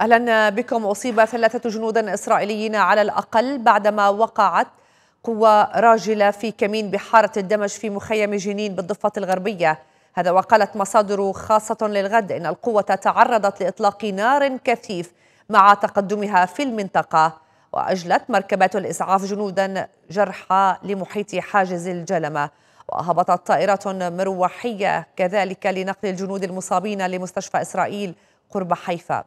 أهلا بكم أصيب ثلاثة جنود إسرائيليين على الأقل بعدما وقعت قوة راجلة في كمين بحارة الدمج في مخيم جنين بالضفة الغربية هذا وقالت مصادر خاصة للغد إن القوة تعرضت لإطلاق نار كثيف مع تقدمها في المنطقة وأجلت مركبات الإسعاف جنودا جرحى لمحيط حاجز الجلمة وهبطت طائرات مروحية كذلك لنقل الجنود المصابين لمستشفى إسرائيل قرب حيفا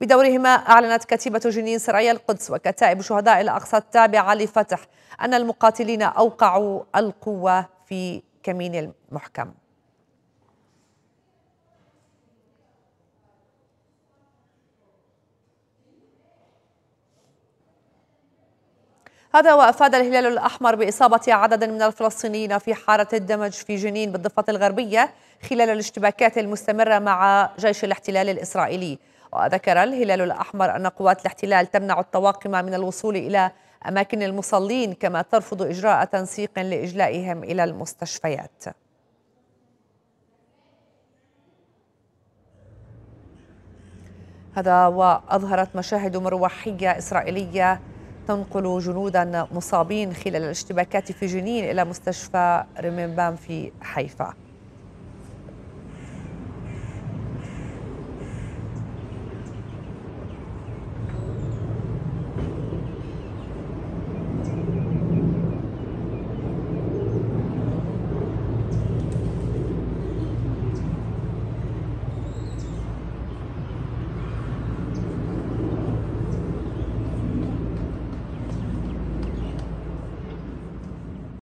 بدورهما أعلنت كتيبة جنين سرعية القدس وكتائب شهداء الأقصى التابعة لفتح أن المقاتلين أوقعوا القوة في كمين المحكم هذا وأفاد الهلال الأحمر بإصابة عدد من الفلسطينيين في حارة الدمج في جنين بالضفة الغربية خلال الاشتباكات المستمرة مع جيش الاحتلال الإسرائيلي وذكر الهلال الأحمر أن قوات الاحتلال تمنع الطواقم من الوصول إلى أماكن المصلين كما ترفض إجراء تنسيق لإجلائهم إلى المستشفيات هذا وأظهرت مشاهد مروحية إسرائيلية تنقل جنودا مصابين خلال الاشتباكات في جنين إلى مستشفى ريمبام في حيفا